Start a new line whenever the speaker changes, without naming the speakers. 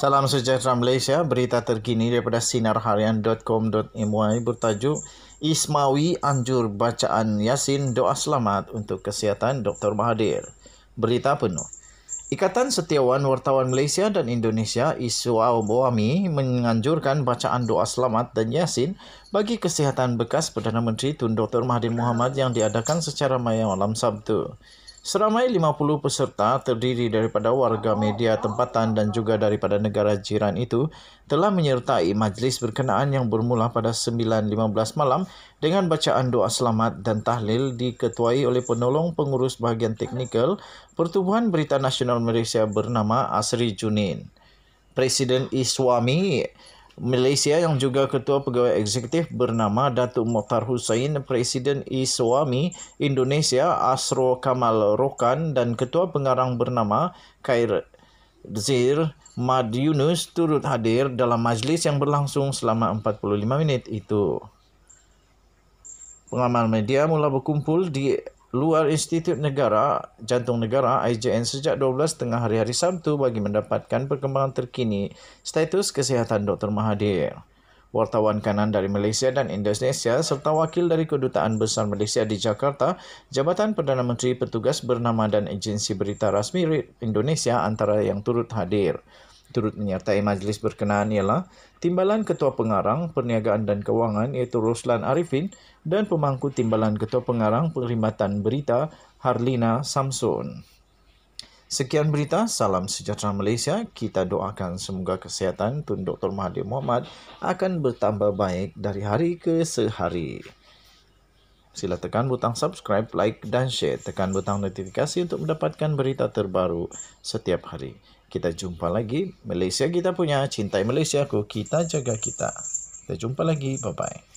Salam sejahtera Malaysia. Berita terkini daripada sinarharian.com.my bertajuk Ismawi anjur bacaan Yasin doa selamat untuk kesihatan Dr. Mahathir. Berita penuh. Ikatan Setiawan Wartawan Malaysia dan Indonesia Iswau Boami menganjurkan bacaan doa selamat dan yasin bagi kesihatan bekas Perdana Menteri Tun Dr. Mahathir Mohamad yang diadakan secara maya malam Sabtu. Seramai 50 peserta terdiri daripada warga media tempatan dan juga daripada negara jiran itu telah menyertai majlis berkenaan yang bermula pada 9.15 malam dengan bacaan doa selamat dan tahlil diketuai oleh penolong pengurus bahagian teknikal Pertubuhan Berita Nasional Malaysia bernama Asri Junin. Presiden Iswami Malaysia yang juga ketua pegawai eksekutif bernama Datuk Mohtar Hussein, Presiden Iswami Indonesia Asro Kamal Rokan dan ketua pengarang bernama Khair Zir Mad Yunus turut hadir dalam majlis yang berlangsung selama 45 minit itu. Pengamal media mula berkumpul di luar Institut Negara Jantung Negara IJN sejak 12 tengah hari-hari Sabtu bagi mendapatkan perkembangan terkini status kesihatan Dr. Mahathir. Wartawan kanan dari Malaysia dan Indonesia serta wakil dari Kedutaan Besar Malaysia di Jakarta, Jabatan Perdana Menteri Petugas Bernama dan Agensi Berita Rasmi Indonesia antara yang turut hadir. Turut menyertai majlis berkenaan ialah Timbalan Ketua Pengarang Perniagaan dan Kewangan iaitu Roslan Arifin dan pemangku Timbalan Ketua Pengarang Perkhidmatan Berita Harlina Samson. Sekian berita, salam sejahtera Malaysia. Kita doakan semoga kesihatan Tun Dr. Mahathir Mohamad akan bertambah baik dari hari ke sehari. Sila tekan butang subscribe, like dan share. Tekan butang notifikasi untuk mendapatkan berita terbaru setiap hari. Kita jumpa lagi. Malaysia kita punya. Cintai Malaysia aku. Kita jaga kita. Kita jumpa lagi. Bye-bye.